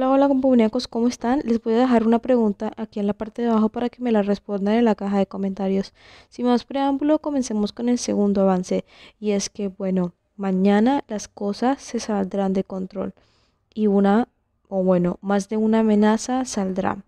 Hola, hola compañeros, ¿cómo están? Les voy a dejar una pregunta aquí en la parte de abajo para que me la respondan en la caja de comentarios. Sin más preámbulo, comencemos con el segundo avance y es que, bueno, mañana las cosas se saldrán de control y una, o bueno, más de una amenaza saldrá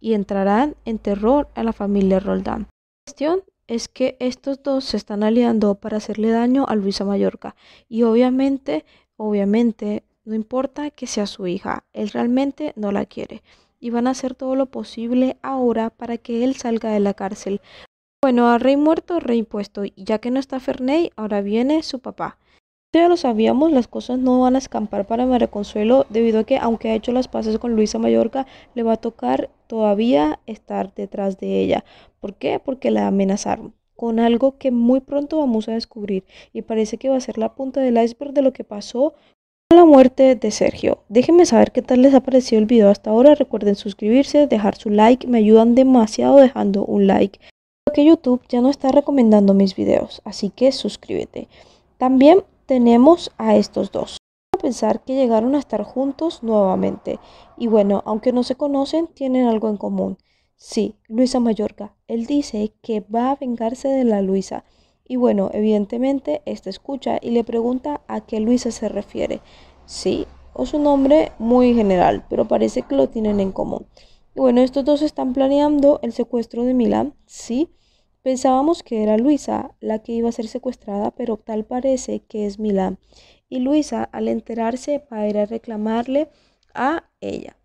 y entrarán en terror a la familia Roldán. La cuestión es que estos dos se están aliando para hacerle daño a Luisa Mallorca y obviamente, obviamente no importa que sea su hija, él realmente no la quiere. Y van a hacer todo lo posible ahora para que él salga de la cárcel. Bueno, a rey muerto, rey puesto. Y ya que no está Ferney, ahora viene su papá. Ya lo sabíamos, las cosas no van a escampar para María Consuelo debido a que aunque ha hecho las paces con Luisa Mallorca, le va a tocar todavía estar detrás de ella. ¿Por qué? Porque la amenazaron con algo que muy pronto vamos a descubrir y parece que va a ser la punta del iceberg de lo que pasó la muerte de Sergio. Déjenme saber qué tal les ha parecido el video hasta ahora. Recuerden suscribirse, dejar su like. Me ayudan demasiado dejando un like. Porque YouTube ya no está recomendando mis videos. Así que suscríbete. También tenemos a estos dos. A pensar que llegaron a estar juntos nuevamente. Y bueno, aunque no se conocen, tienen algo en común. Sí, Luisa Mallorca. Él dice que va a vengarse de la Luisa. Y bueno, evidentemente esta escucha y le pregunta a qué Luisa se refiere. Sí, o su nombre muy general, pero parece que lo tienen en común. Y bueno, estos dos están planeando el secuestro de Milán, sí. Pensábamos que era Luisa la que iba a ser secuestrada, pero tal parece que es Milán. Y Luisa, al enterarse, va a ir a reclamarle a ella.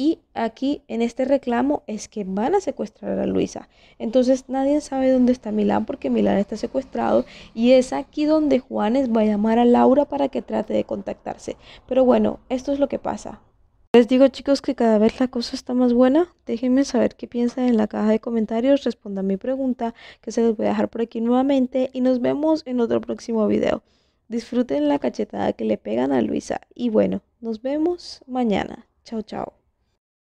Y aquí en este reclamo es que van a secuestrar a Luisa. Entonces nadie sabe dónde está Milán porque Milán está secuestrado y es aquí donde Juanes va a llamar a Laura para que trate de contactarse. Pero bueno, esto es lo que pasa. Les digo chicos que cada vez la cosa está más buena. Déjenme saber qué piensan en la caja de comentarios, respondan mi pregunta que se los voy a dejar por aquí nuevamente y nos vemos en otro próximo video. Disfruten la cachetada que le pegan a Luisa y bueno, nos vemos mañana. Chao, chao.